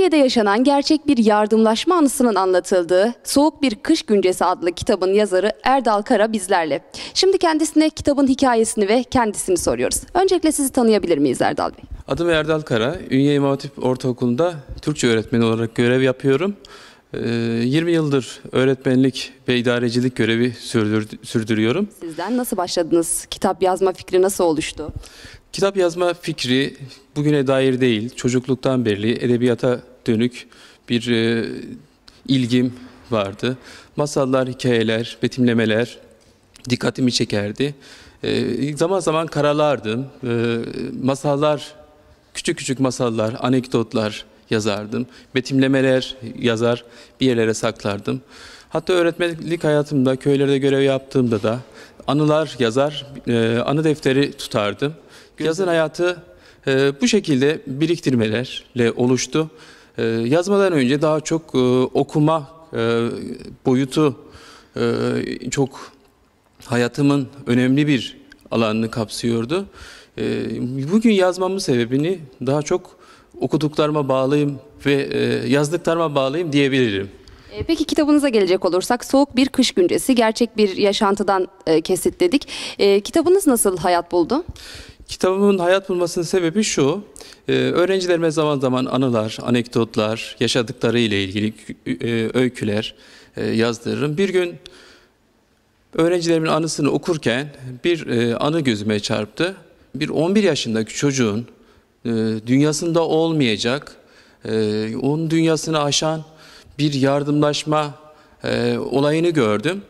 Suriye'de yaşanan gerçek bir yardımlaşma anısının anlatıldığı Soğuk Bir Kış Güncesi adlı kitabın yazarı Erdal Kara bizlerle. Şimdi kendisine kitabın hikayesini ve kendisini soruyoruz. Öncelikle sizi tanıyabilir miyiz Erdal Bey? Adım Erdal Kara. Ünye İmam Hatip Ortaokulu'nda Türkçe öğretmeni olarak görev yapıyorum. 20 ee, yıldır öğretmenlik ve idarecilik görevi sürdürüyorum. Sizden nasıl başladınız? Kitap yazma fikri nasıl oluştu? Kitap yazma fikri bugüne dair değil, çocukluktan beri edebiyata dönük bir e, ilgim vardı. Masallar, hikayeler, betimlemeler dikkatimi çekerdi. E, zaman zaman karalardım. E, masallar, küçük küçük masallar, anekdotlar yazardım. Betimlemeler yazar, bir yerlere saklardım. Hatta öğretmenlik hayatımda, köylerde görev yaptığımda da anılar yazar, e, anı defteri tutardım. Yazın hayatı e, bu şekilde biriktirmelerle oluştu. Ee, yazmadan önce daha çok e, okuma e, boyutu e, çok hayatımın önemli bir alanını kapsıyordu. bugün yazmamın sebebini daha çok okuduklarıma bağlıyım ve e, yazdıklarıma bağlıyım diyebilirim. Peki kitabınıza gelecek olursak soğuk bir kış güncesi gerçek bir yaşantıdan e, kesitledik. kitabınız nasıl hayat buldu? Kitabımın hayat bulmasının sebebi şu, e, öğrencilerime zaman zaman anılar, anekdotlar, yaşadıkları ile ilgili e, öyküler e, yazdırırım. Bir gün öğrencilerimin anısını okurken bir anı gözüme çarptı. Bir 11 yaşındaki çocuğun dünyasında olmayacak, onun dünyasını aşan bir yardımlaşma olayını gördüm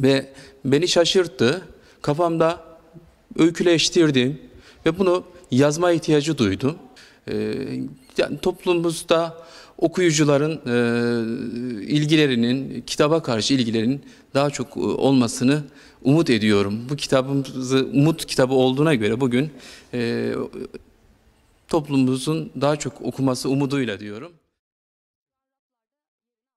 ve beni şaşırttı. Kafamda öyküleştirdim ve bunu yazma ihtiyacı duydum. E, ee, yani toplumumuzda okuyucuların e, ilgilerinin, kitaba karşı ilgilerinin daha çok e, olmasını umut ediyorum. Bu kitabımızı umut kitabı olduğuna göre bugün e, toplumumuzun daha çok okuması umuduyla diyorum.